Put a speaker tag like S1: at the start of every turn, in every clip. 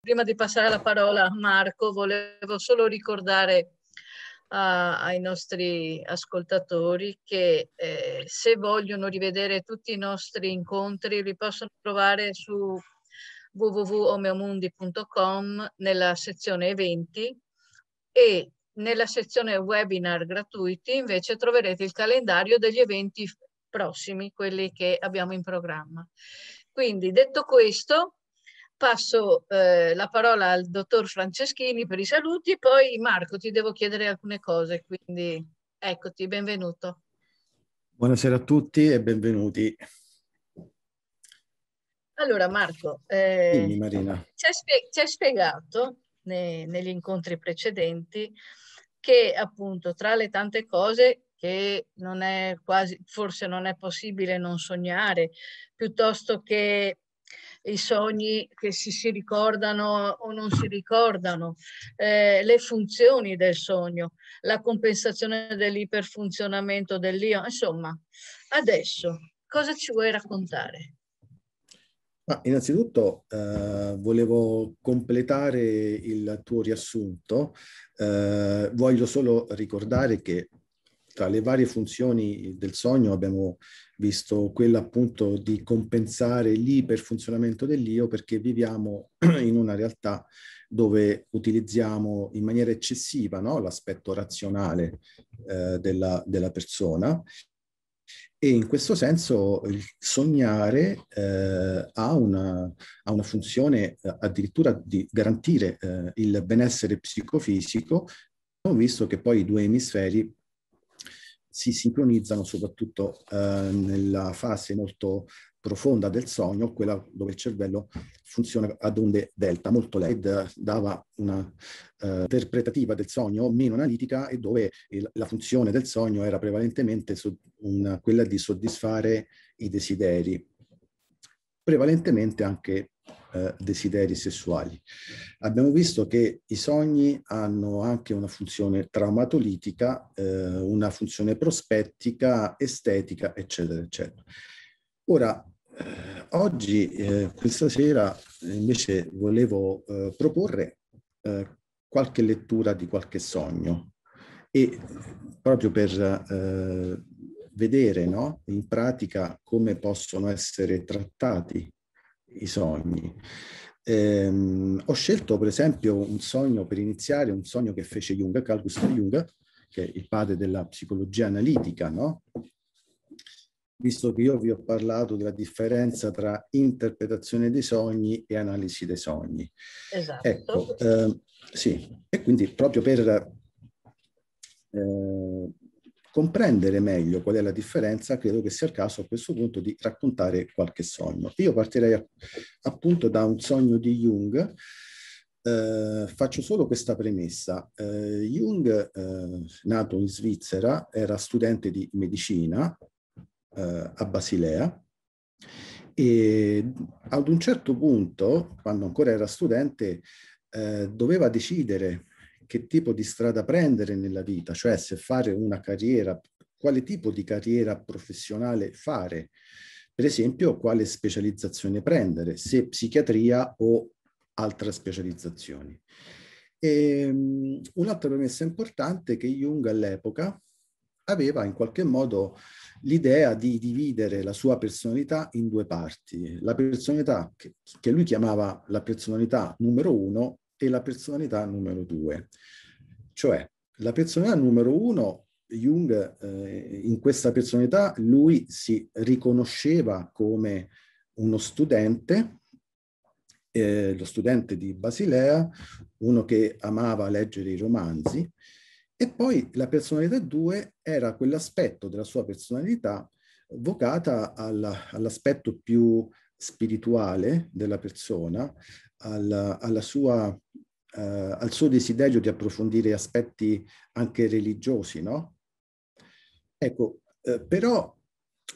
S1: Prima di passare la parola a Marco, volevo solo ricordare a, ai nostri ascoltatori che eh, se vogliono rivedere tutti i nostri incontri li possono trovare su www.omeomundi.com nella sezione eventi e nella sezione webinar gratuiti invece troverete il calendario degli eventi prossimi, quelli che abbiamo in programma. Quindi detto questo, passo eh, la parola al dottor Franceschini per i saluti, poi Marco ti devo chiedere alcune cose, quindi eccoti, benvenuto.
S2: Buonasera a tutti e benvenuti.
S1: Allora Marco, eh, ci, hai spiegato ne negli incontri precedenti che appunto tra le tante cose che non è quasi, forse non è possibile non sognare, piuttosto che i sogni che si, si ricordano o non si ricordano, eh, le funzioni del sogno, la compensazione dell'iperfunzionamento dell'io. Insomma, adesso cosa ci vuoi raccontare?
S2: Ah, innanzitutto eh, volevo completare il tuo riassunto. Eh, voglio solo ricordare che tra le varie funzioni del sogno abbiamo visto quella appunto di compensare l'iperfunzionamento dell'io perché viviamo in una realtà dove utilizziamo in maniera eccessiva no? l'aspetto razionale eh, della, della, persona e in questo senso il sognare eh, ha, una, ha, una, funzione eh, addirittura di garantire eh, il benessere psicofisico visto che poi i due emisferi si sincronizzano soprattutto eh, nella fase molto profonda del sogno, quella dove il cervello funziona ad onde delta, molto LED, dava una eh, interpretativa del sogno meno analitica e dove il, la funzione del sogno era prevalentemente su, una, quella di soddisfare i desideri, prevalentemente anche eh, desideri sessuali. Abbiamo visto che i sogni hanno anche una funzione traumatolitica, eh, una funzione prospettica, estetica, eccetera, eccetera. Ora, eh, oggi, eh, questa sera, invece volevo eh, proporre qualche lettura di qualche sogno e proprio per vedere no, in pratica come possono essere trattati i sogni. Ehm, ho scelto per esempio un sogno per iniziare, un sogno che fece Jung, Carl Gustav Jung, che è il padre della psicologia analitica, no? visto che io vi ho parlato della differenza tra interpretazione dei sogni e analisi dei sogni. Esatto. Ecco, eh, sì, e quindi proprio per eh, comprendere meglio qual è la differenza, credo che sia il caso a questo punto di raccontare qualche sogno. Io partirei appunto da un sogno di Jung. Eh, faccio solo questa premessa. Eh, Jung, eh, nato in Svizzera, era studente di medicina eh, a Basilea e ad un certo punto, quando ancora era studente, eh, doveva decidere che tipo di strada prendere nella vita, cioè se fare una carriera, quale tipo di carriera professionale fare, per esempio quale specializzazione prendere, se psichiatria o altre specializzazioni. E, um, un'altra premessa importante è che Jung all'epoca aveva in qualche modo l'idea di dividere la sua personalità in due parti, la personalità che, che lui chiamava la personalità numero uno e la personalità numero due. Cioè, la personalità numero uno, Jung, eh, in questa personalità, lui si riconosceva come uno studente, eh, lo studente di Basilea, uno che amava leggere i romanzi, e poi la personalità due era quell'aspetto della sua personalità vocata alla, all'aspetto più spirituale della persona, alla, alla sua eh, al suo desiderio di approfondire aspetti anche religiosi, no? Ecco, eh, però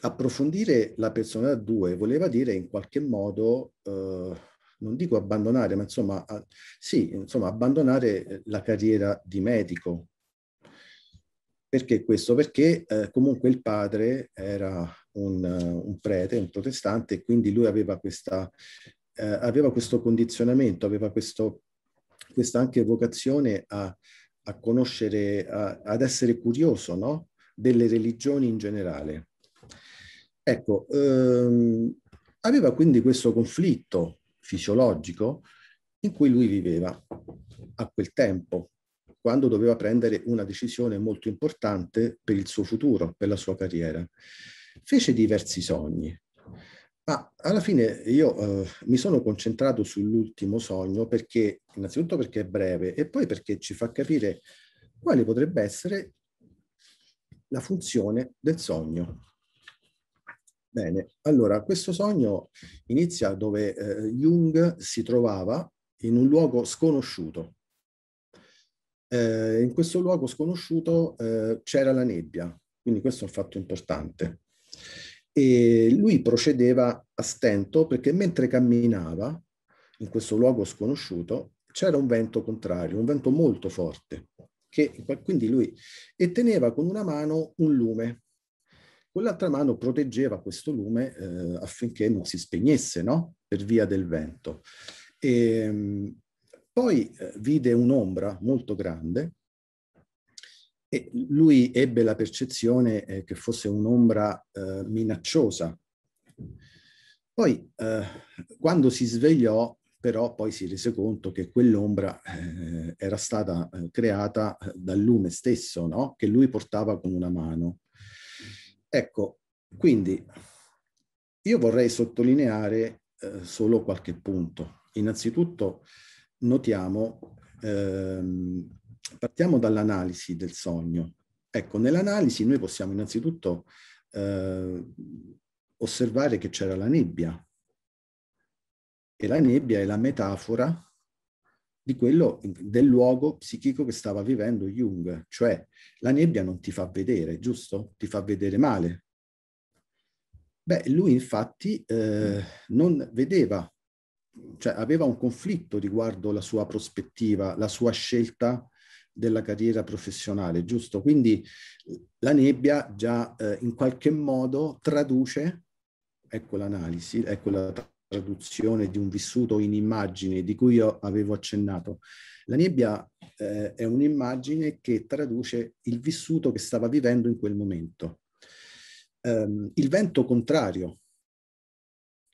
S2: approfondire la personalità 2 voleva dire in qualche modo, eh, non dico abbandonare, ma insomma, a, sì, insomma, abbandonare eh, la carriera di medico. Perché questo? Perché eh, comunque il padre era un, eh, un, prete, un protestante, e quindi lui aveva, questa, eh, aveva questo condizionamento, aveva questo questa anche vocazione a, a conoscere, a, ad essere curioso no? delle religioni in generale. Ecco, ehm, aveva quindi questo conflitto fisiologico in cui lui viveva a quel tempo, quando doveva prendere una decisione molto importante per il suo futuro, per la sua carriera. Fece diversi sogni, ma alla fine io eh, mi sono concentrato sull'ultimo sogno perché, innanzitutto perché è breve e poi perché ci fa capire quale potrebbe essere la funzione del sogno. Bene, allora questo sogno inizia dove eh, Jung si trovava in un luogo sconosciuto. Eh, in questo luogo sconosciuto eh, c'era la nebbia, quindi questo è un fatto importante e lui procedeva a stento perché mentre camminava in questo luogo sconosciuto c'era un vento contrario, un vento molto forte, che, quindi lui e teneva con una mano un lume. Con l'altra mano proteggeva questo lume eh, affinché non si spegnesse, no? Per via del vento. E, ehm, poi eh, vide un'ombra molto grande e lui ebbe la percezione eh, che fosse un'ombra eh, minacciosa. Poi, eh, quando si svegliò, però poi si rese conto che quell'ombra eh, era stata eh, creata dal lume stesso, no? che lui portava con una mano. Ecco, quindi io vorrei sottolineare eh, solo qualche punto. Innanzitutto notiamo ehm, partiamo dall'analisi del sogno. Ecco, nell'analisi noi possiamo innanzitutto eh, osservare che c'era la nebbia e la nebbia è la metafora di quello, del luogo psichico che stava vivendo Jung, cioè la nebbia non ti fa vedere, giusto? Ti fa vedere male. Beh, lui infatti eh, non vedeva, cioè aveva un conflitto riguardo la sua prospettiva, la sua scelta della carriera professionale, giusto? Quindi la nebbia già eh, in qualche modo traduce, ecco l'analisi, ecco la traduzione di un vissuto in immagine di cui io avevo accennato. La nebbia eh, è un'immagine che traduce il vissuto che stava vivendo in quel momento. Um, il vento contrario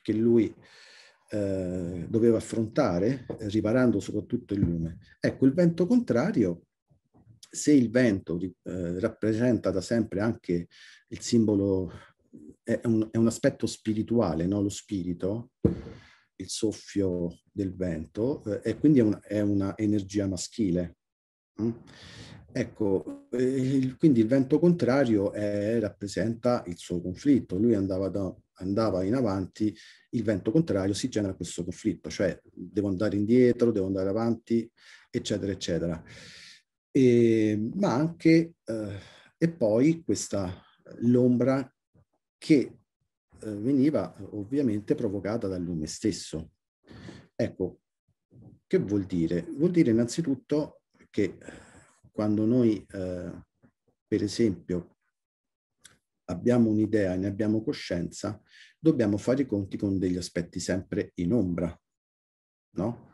S2: che lui eh, doveva affrontare, riparando soprattutto il lume. Ecco, il vento contrario se il vento eh, rappresenta da sempre anche il simbolo, è un, è un aspetto spirituale, no? lo spirito, il soffio del vento, eh, e quindi è, un, una energia maschile. Mm? Ecco, eh, il, quindi il vento contrario è, eh, rappresenta il suo conflitto. Lui andava, da, andava, in avanti, il vento contrario si genera questo conflitto, cioè devo andare indietro, devo andare avanti, eccetera, eccetera e, ehm, ma anche eh, e poi questa l'ombra che eh, veniva ovviamente provocata dal lume stesso. Ecco, che vuol dire? Vuol dire innanzitutto che eh, quando noi, eh, per esempio, abbiamo un'idea e ne abbiamo coscienza, dobbiamo fare i conti con degli aspetti sempre in ombra, no?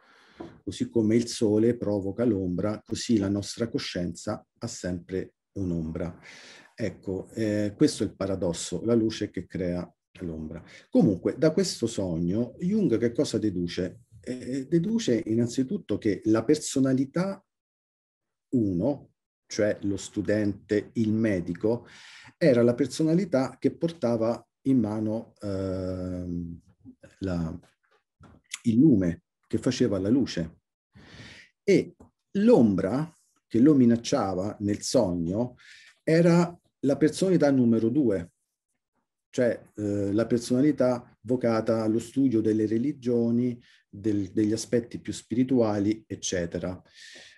S2: Così come il sole provoca l'ombra, così la nostra coscienza ha sempre un'ombra. Ecco, eh, questo è il paradosso, la luce che crea l'ombra. Comunque, da questo sogno, Jung che cosa deduce? Eh, deduce innanzitutto che la personalità 1, cioè lo studente, il medico, era la personalità che portava in mano eh, la, il lume, che faceva la luce. E l'ombra che lo minacciava nel sogno era la personalità numero due, cioè eh, la personalità vocata allo studio delle religioni, del, degli aspetti più spirituali, eccetera.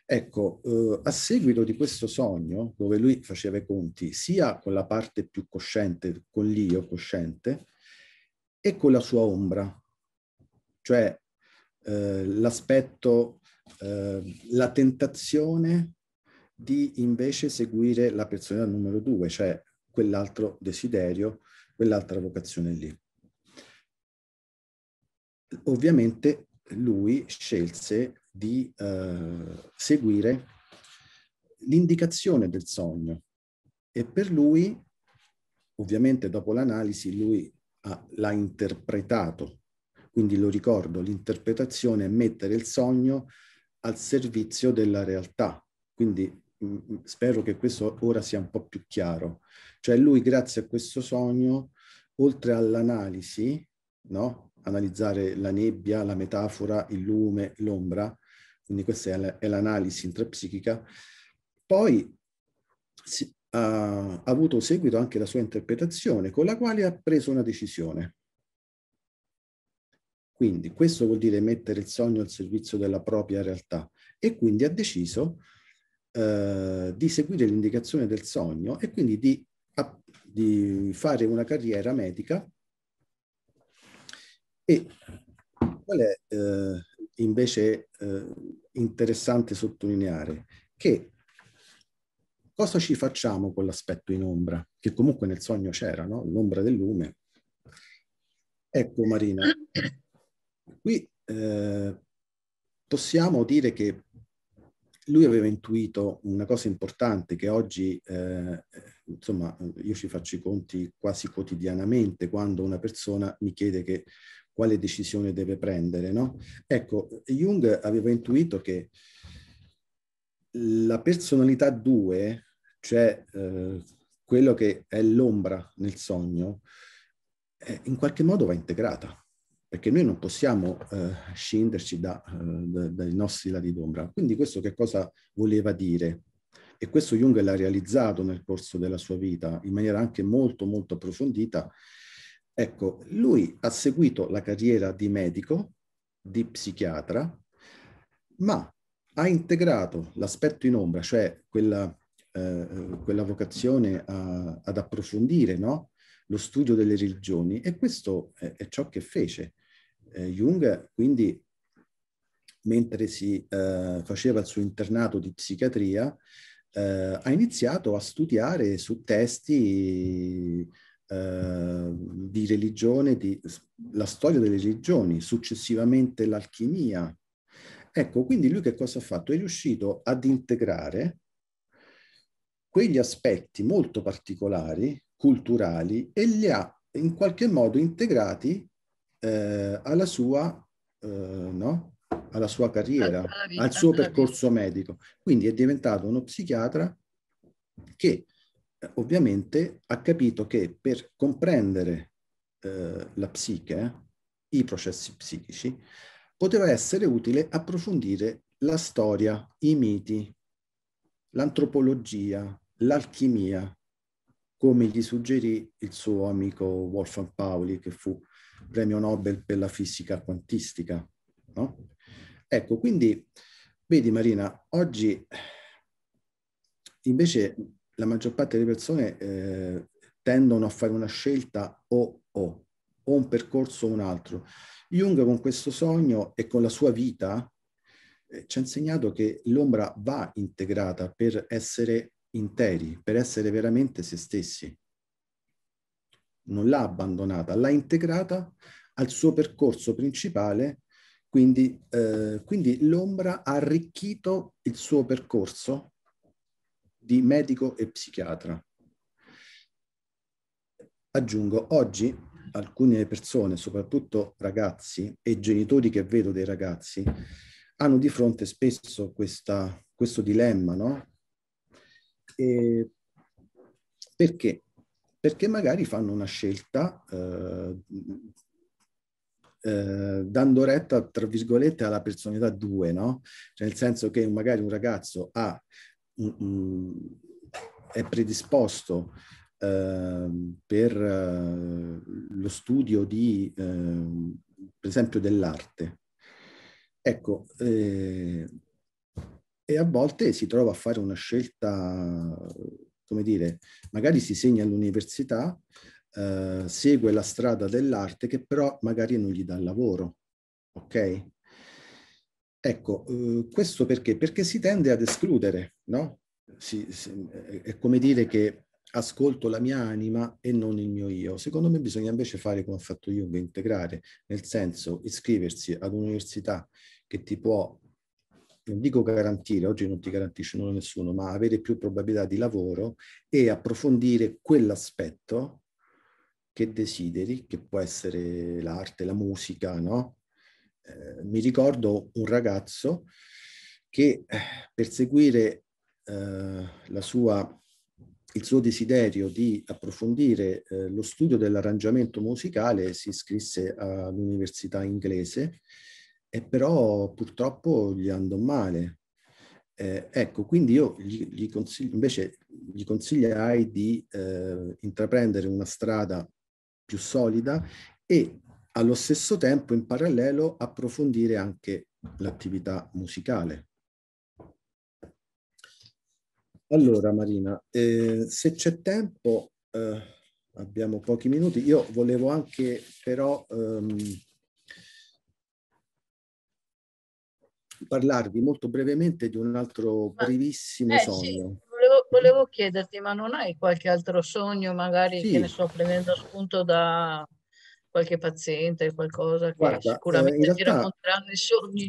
S2: Ecco, eh, a seguito di questo sogno, dove lui faceva i conti sia con la parte più cosciente, con l'io cosciente, e con la sua ombra, cioè eh, l'aspetto, eh, la tentazione di invece seguire la persona numero due, cioè quell'altro desiderio, quell'altra vocazione lì. Ovviamente lui scelse di eh, seguire l'indicazione del sogno e per lui, ovviamente dopo l'analisi, lui l'ha interpretato quindi lo ricordo, l'interpretazione è mettere il sogno al servizio della realtà. Quindi mh, mm, mm, spero che questo ora sia un po' più chiaro. Cioè lui grazie a questo sogno, oltre all'analisi, no? analizzare la nebbia, la metafora, il lume, l'ombra, quindi questa è l'analisi intrapsichica, poi si, ha, ha avuto seguito anche la sua interpretazione con la quale ha preso una decisione. Quindi questo vuol dire mettere il sogno al servizio della propria realtà e quindi ha deciso eh, di seguire l'indicazione del sogno e quindi di, a, di fare una carriera medica. E qual è eh, invece eh, interessante sottolineare? Che cosa ci facciamo con l'aspetto in ombra? Che comunque nel sogno c'era, no? L'ombra del lume. Ecco Marina, Qui eh, possiamo dire che lui aveva intuito una cosa importante che oggi, eh, insomma, io ci faccio i conti quasi quotidianamente quando una persona mi chiede che, quale decisione deve prendere. No? Ecco, Jung aveva intuito che la personalità 2, cioè eh, quello che è l'ombra nel sogno, eh, in qualche modo va integrata perché noi non possiamo eh, scenderci da, eh, dai nostri lati d'ombra. Quindi questo che cosa voleva dire? E questo Jung l'ha realizzato nel corso della sua vita in maniera anche molto molto approfondita. Ecco, lui ha seguito la carriera di medico, di psichiatra, ma ha integrato l'aspetto in ombra, cioè quella, eh, quella vocazione a, ad approfondire no? lo studio delle religioni e questo è, è ciò che fece eh, Jung, quindi mentre si eh, faceva il suo internato di psichiatria, eh, ha iniziato a studiare su testi eh, di religione, di, la storia delle religioni, successivamente l'alchimia. Ecco, quindi lui che cosa ha fatto? È riuscito ad integrare quegli aspetti molto particolari culturali e li ha in qualche modo integrati eh, alla, sua, eh, no? alla sua carriera, vita, al suo percorso medico. Quindi è diventato uno psichiatra che eh, ovviamente ha capito che per comprendere eh, la psiche, i processi psichici, poteva essere utile approfondire la storia, i miti, l'antropologia, l'alchimia, come gli suggerì il suo amico Wolfgang Pauli, che fu premio Nobel per la fisica quantistica. No? Ecco, quindi, vedi Marina, oggi invece la maggior parte delle persone eh, tendono a fare una scelta o, o, o un percorso o un altro. Jung con questo sogno e con la sua vita eh, ci ha insegnato che l'ombra va integrata per essere interi per essere veramente se stessi. Non l'ha abbandonata, l'ha integrata al suo percorso principale, quindi, eh, quindi l'ombra ha arricchito il suo percorso di medico e psichiatra. Aggiungo, oggi alcune persone, soprattutto ragazzi e genitori che vedo dei ragazzi, hanno di fronte spesso questa, questo dilemma, no? Eh, perché? Perché magari fanno una scelta eh, eh, dando retta, tra virgolette, alla personalità 2, no? Cioè nel senso che magari un ragazzo ha, un, un, è predisposto ehm, per eh, lo studio di, ehm, per esempio, dell'arte. Ecco, eh, e a volte si trova a fare una scelta, come dire, magari si segna all'università, eh, segue la strada dell'arte che però magari non gli dà lavoro, ok? Ecco, eh, questo perché? Perché si tende ad escludere, no? Si, si, eh, è come dire che ascolto la mia anima e non il mio io. Secondo me bisogna invece fare come ho fatto io, integrare, nel senso iscriversi ad un'università che ti può non dico garantire, oggi non ti garantisce nulla nessuno, ma avere più probabilità di lavoro e approfondire quell'aspetto che desideri, che può essere l'arte, la musica, no? Eh, mi ricordo un ragazzo che eh, per seguire eh, la sua il suo desiderio di approfondire eh, lo studio dell'arrangiamento musicale si iscrisse all'università inglese e però purtroppo gli andò male. Eh, ecco, quindi io gli, gli consiglio, invece gli consigliai di eh, intraprendere una strada più solida e allo stesso tempo in parallelo approfondire anche l'attività musicale. Allora Marina, eh, se c'è tempo, eh, abbiamo pochi minuti, io volevo anche però ehm, parlarvi molto brevemente di un altro ma, brevissimo eh, sogno. Sì,
S1: volevo, volevo, chiederti, ma non hai qualche altro sogno, magari sì. che ne sto prendendo spunto da qualche paziente, qualcosa che Guarda, sicuramente eh, realtà, ti racconteranno i sogni?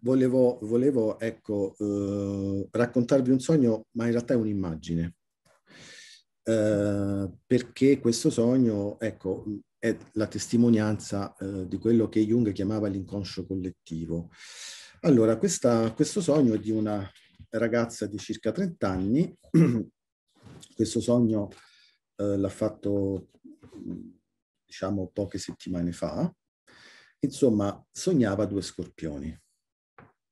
S2: Volevo, volevo ecco, eh, raccontarvi un sogno, ma in realtà è un'immagine. Mm. Eh, perché questo sogno, ecco, è la testimonianza eh, di quello che Jung chiamava l'inconscio collettivo. Allora, questa, questo sogno è di una ragazza di circa 30 anni, questo sogno eh, l'ha fatto diciamo poche settimane fa, insomma sognava due scorpioni,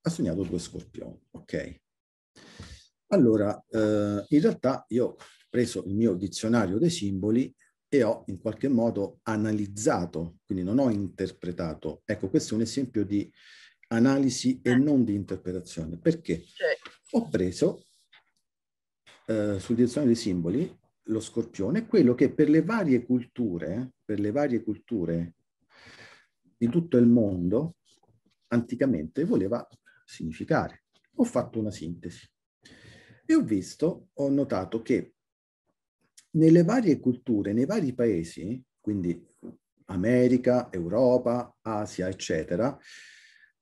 S2: ha sognato due scorpioni, ok? Allora, eh, in realtà io ho preso il mio dizionario dei simboli e ho in qualche modo analizzato, quindi non ho interpretato. Ecco, questo è un esempio di analisi e eh. non di interpretazione, perché certo. ho preso eh, sul direzione dei simboli lo scorpione, quello che per le varie culture, per le varie culture di tutto il mondo, anticamente voleva significare. Ho fatto una sintesi e ho visto, ho notato che nelle varie culture, nei vari paesi, quindi America, Europa, Asia, eccetera,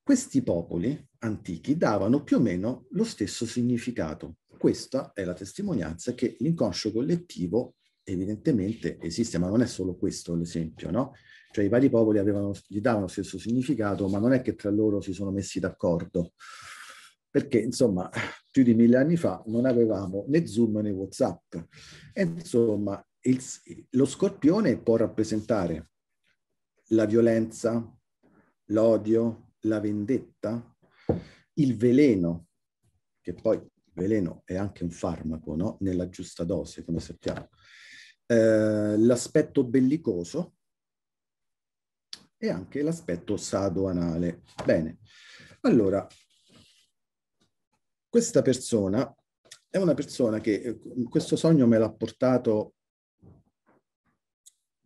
S2: questi popoli antichi davano più o meno lo stesso significato. Questa è la testimonianza che l'inconscio collettivo evidentemente esiste, ma non è solo questo l'esempio, no? Cioè i vari popoli avevano, gli davano lo stesso significato, ma non è che tra loro si sono messi d'accordo perché insomma più di mille anni fa non avevamo né Zoom né Whatsapp. E, insomma, il, lo scorpione può rappresentare la violenza, l'odio, la vendetta, il veleno, che poi il veleno è anche un farmaco, no? Nella giusta dose, come sappiamo. Eh, l'aspetto bellicoso e anche l'aspetto sadoanale. Bene, allora questa persona è una persona che eh, questo sogno me l'ha portato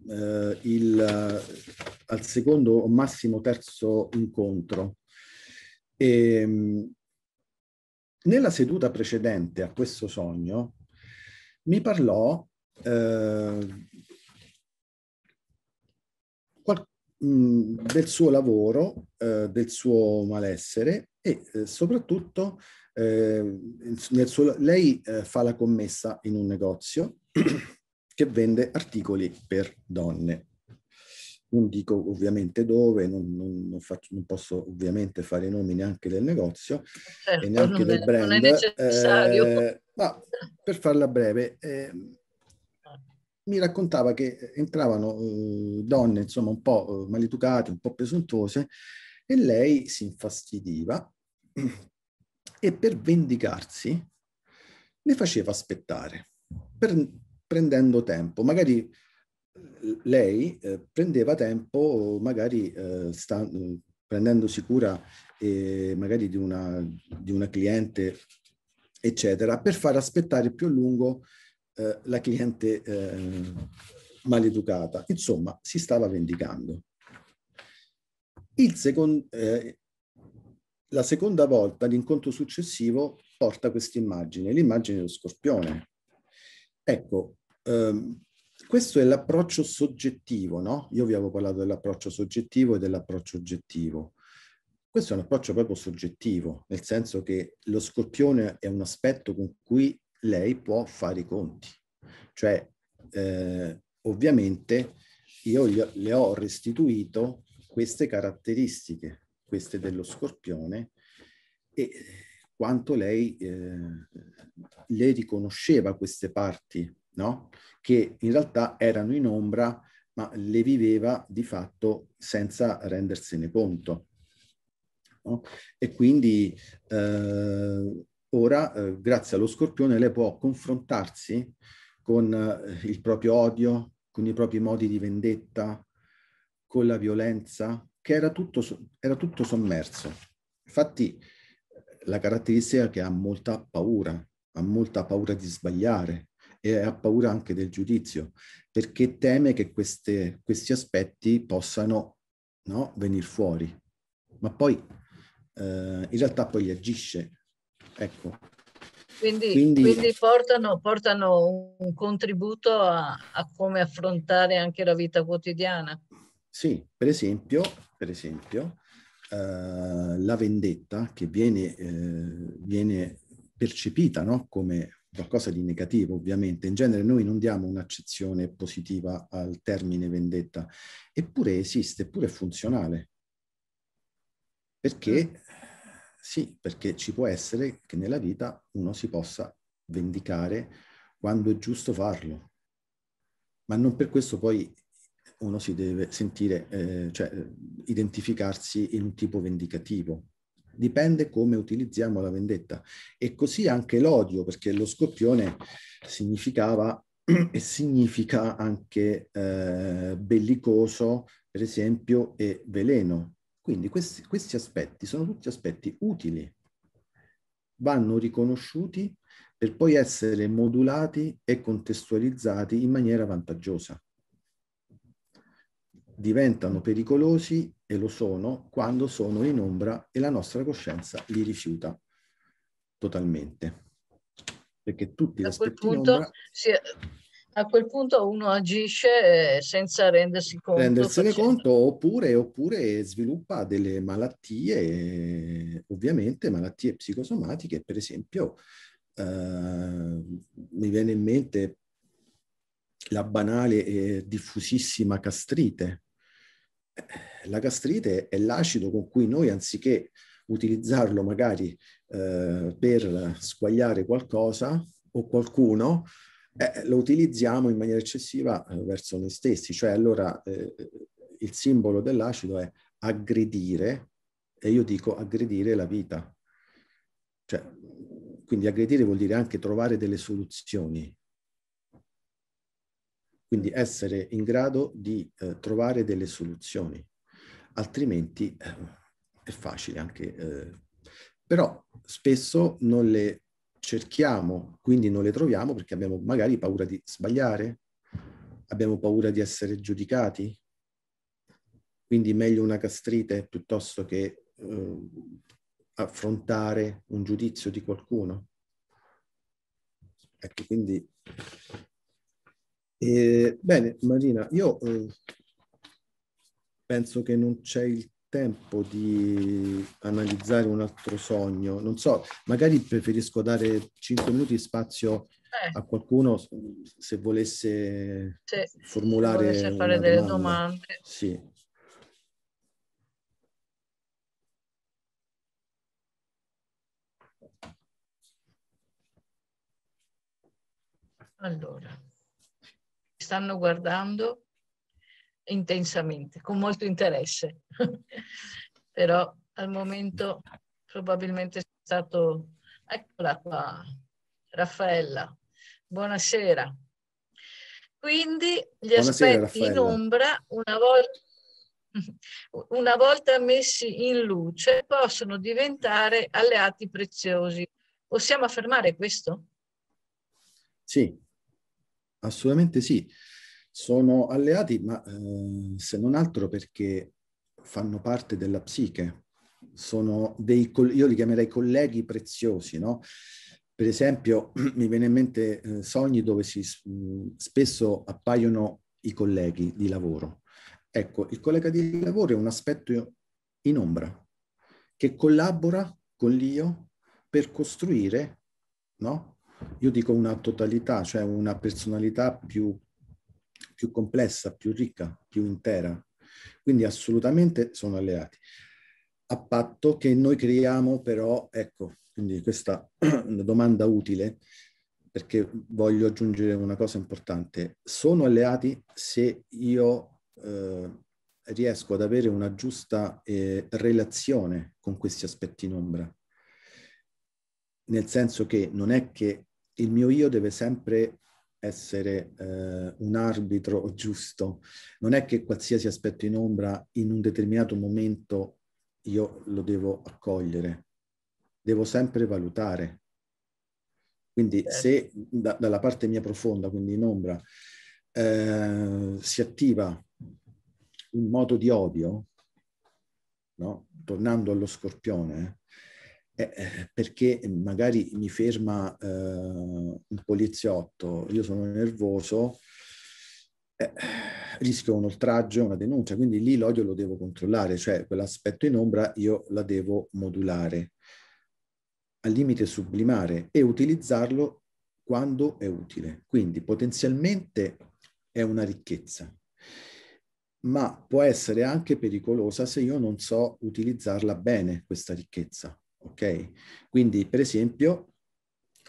S2: eh, il, al secondo o massimo terzo incontro. E, ehm, nella seduta precedente a questo sogno mi parlò eh, qual, mh, del suo lavoro, eh, del suo malessere e eh, soprattutto eh, suo, lei eh, fa la commessa in un negozio che vende articoli per donne. Non dico ovviamente dove, non, non, non, faccio, non posso ovviamente fare i nomi neanche del negozio certo, e neanche del brand. Non è necessario. Eh, ma per farla breve, ehm, mi raccontava che entravano eh, donne insomma un po' eh, maleducate, un po' presuntuose e lei si infastidiva e per vendicarsi le faceva aspettare, per, prendendo tempo. Magari eh, lei eh, prendeva tempo, magari eh, sta, eh, prendendosi cura eh, magari di una, di una, cliente, eccetera, per far aspettare più a lungo eh, la cliente maleducata. Insomma, si stava vendicando. Il secondo, la seconda volta, l'incontro successivo, porta questa immagine, l'immagine dello scorpione. Ecco, ehm, questo è l'approccio soggettivo, no? Io vi avevo parlato dell'approccio soggettivo e dell'approccio oggettivo. Questo è un approccio proprio soggettivo, nel senso che lo scorpione è un aspetto con cui lei può fare i conti. Cioè, eh, ovviamente, io le ho restituito queste caratteristiche, queste dello scorpione, e quanto lei, eh, lei riconosceva queste parti, no? che in realtà erano in ombra, ma le viveva di fatto senza rendersene conto. No? E quindi eh, ora, eh, grazie allo scorpione, lei può confrontarsi con eh, il proprio odio, con i propri modi di vendetta, con la violenza, che era tutto, era tutto sommerso. Infatti la caratteristica è che ha molta paura, ha molta paura di sbagliare e ha paura anche del giudizio, perché teme che queste, questi aspetti possano no, venire fuori. Ma poi eh, in realtà poi agisce. Ecco.
S1: Quindi, quindi, quindi portano, portano, un contributo a, a come affrontare anche la vita quotidiana.
S2: Sì, per esempio, per esempio eh, la vendetta che viene, eh, viene percepita no? come qualcosa di negativo, ovviamente. In genere noi non diamo un'accezione positiva al termine vendetta, eppure esiste, eppure è funzionale. Perché mm. sì, perché ci può essere che nella vita uno si possa vendicare quando è giusto farlo, ma non per questo poi uno si deve sentire, eh, cioè identificarsi in un tipo vendicativo. Dipende come utilizziamo la vendetta. E così anche l'odio, perché lo scorpione significava e significa anche eh, bellicoso, per esempio, e veleno. Quindi questi, questi aspetti sono tutti aspetti utili, vanno riconosciuti per poi essere modulati e contestualizzati in maniera vantaggiosa diventano pericolosi e lo sono quando sono in ombra e la nostra coscienza li rifiuta totalmente. Perché tutti a quel, punto,
S1: si, a quel punto uno agisce eh, senza rendersi conto. Rendersene
S2: facendo. conto oppure, oppure sviluppa delle malattie, ovviamente malattie psicosomatiche, per esempio eh, mi viene in mente la banale e diffusissima castrite, eh, la gastrite è l'acido con cui noi anziché utilizzarlo magari eh, per squagliare qualcosa o qualcuno, eh, lo utilizziamo in maniera eccessiva eh, verso noi stessi. Cioè allora eh, il simbolo dell'acido è aggredire e io dico aggredire la vita. Cioè, quindi aggredire vuol dire anche trovare delle soluzioni, quindi essere in grado di eh, trovare delle soluzioni, altrimenti eh, è facile anche... Eh, però spesso non le cerchiamo, quindi non le troviamo perché abbiamo magari paura di sbagliare, abbiamo paura di essere giudicati, quindi meglio una castrite piuttosto che eh, affrontare un giudizio di qualcuno. Ecco, quindi e, bene, Marina, io eh, penso che non c'è il tempo di analizzare un altro sogno. Non so, magari preferisco dare 5 minuti di spazio eh. a qualcuno se volesse sì, formulare volesse fare domanda. delle domande. Sì.
S1: Allora stanno guardando intensamente, con molto interesse. Però al momento probabilmente è stato... Eccola qua, Raffaella. Buonasera. Quindi gli Buonasera, aspetti Raffaella. in ombra, una volta una volta messi in luce, possono diventare alleati preziosi. Possiamo affermare questo?
S2: Sì, Assolutamente sì, sono alleati, ma eh, se non altro perché fanno parte della psiche, sono dei, io li chiamerei colleghi preziosi, no? Per esempio, mi viene in mente eh, sogni dove si, mm, spesso appaiono i colleghi di lavoro. Ecco, il collega di lavoro è un aspetto in ombra che collabora con l'io per costruire no? io dico una totalità, cioè una personalità più, più complessa, più ricca, più intera. Quindi assolutamente sono alleati, a patto che noi creiamo però, ecco, quindi questa una domanda utile, perché voglio aggiungere una cosa importante. Sono alleati se io eh, riesco ad avere una giusta eh, relazione con questi aspetti in ombra. Nel senso che non è che il mio io deve sempre essere eh, un arbitro giusto. Non è che qualsiasi aspetto in ombra in un determinato momento io lo devo accogliere, devo sempre valutare. Quindi eh. se da, dalla parte mia profonda, quindi in ombra, eh, si attiva un modo di odio, no? tornando allo scorpione, eh, eh, perché magari mi ferma eh, un poliziotto, io sono nervoso, eh, rischio un oltraggio una denuncia, quindi lì l'odio lo devo controllare, cioè quell'aspetto in ombra io la devo modulare, al limite sublimare e utilizzarlo quando è utile. Quindi potenzialmente è una ricchezza, ma può essere anche pericolosa se io non so utilizzarla bene questa ricchezza ok? Quindi, per esempio,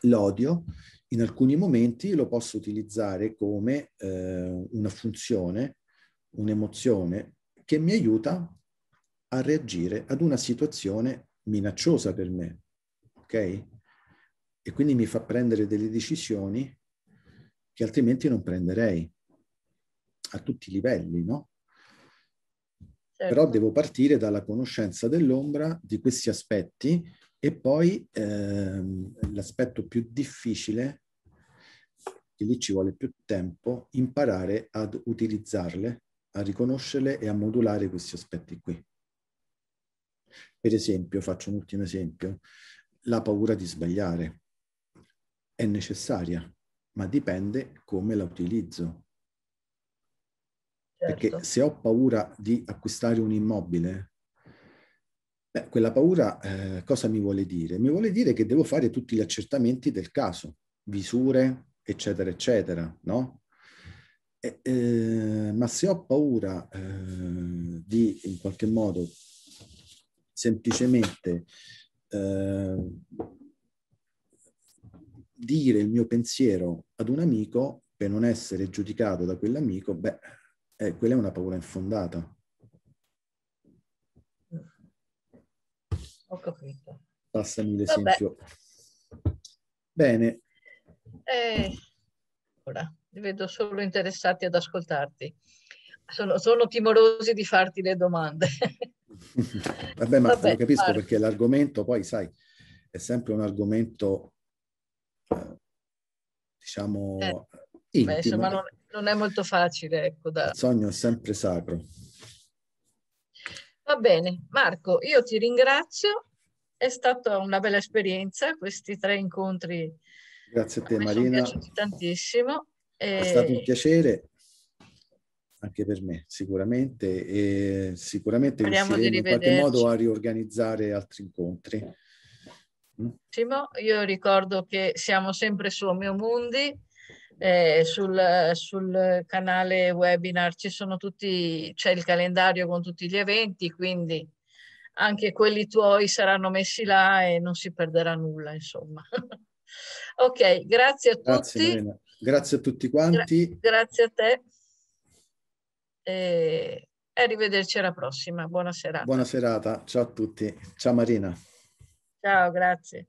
S2: l'odio in alcuni momenti lo posso utilizzare come eh, una funzione, un'emozione che mi aiuta a reagire ad una situazione minacciosa per me, ok? E quindi mi fa prendere delle decisioni che altrimenti non prenderei a tutti i livelli, no? Certo. però devo partire dalla conoscenza dell'ombra, di questi aspetti e poi ehm, l'aspetto più difficile, che lì ci vuole più tempo, imparare ad utilizzarle, a riconoscerle e a modulare questi aspetti qui. Per esempio, faccio un ultimo esempio, la paura di sbagliare è necessaria, ma dipende come la utilizzo. Perché certo. se ho paura di acquistare un immobile, beh, quella paura eh, cosa mi vuole dire? Mi vuole dire che devo fare tutti gli accertamenti del caso, visure, eccetera, eccetera, no? Eh, eh, ma se ho paura eh, di, in qualche modo, semplicemente eh, dire il mio pensiero ad un amico per non essere giudicato da quell'amico, beh, eh, quella è una paura infondata.
S1: Ho capito.
S2: Passami l'esempio. Vabbè. Bene. Eh, ora,
S1: li vedo solo interessati ad ascoltarti. Sono, sono timorosi di farti le domande.
S2: Vabbè, ma Vabbè, lo capisco parlo. perché l'argomento poi, sai, è sempre un argomento, eh, diciamo, eh, intimo. Beh, insomma, non,
S1: non è molto facile. Ecco, da... Il
S2: sogno è sempre sacro.
S1: Va bene, Marco, io ti ringrazio. È stata una bella esperienza questi tre incontri.
S2: Grazie a te, Mi Marina. Mi sono piaciuti
S1: tantissimo. È stato un
S2: piacere anche per me, sicuramente. E sicuramente Speriamo riusciremo in qualche modo a riorganizzare altri incontri. Mm?
S1: Io ricordo che siamo sempre su Omeo Mundi eh, sul, sul, canale webinar ci sono tutti, c'è il calendario con tutti gli eventi, quindi anche quelli tuoi saranno messi là e non si perderà nulla, insomma. ok, grazie a
S2: grazie, tutti. Marina. Grazie a tutti quanti.
S1: Gra grazie a te. E arrivederci alla prossima. Buona serata. Buona
S2: serata. Ciao a tutti. Ciao Marina.
S1: Ciao, grazie.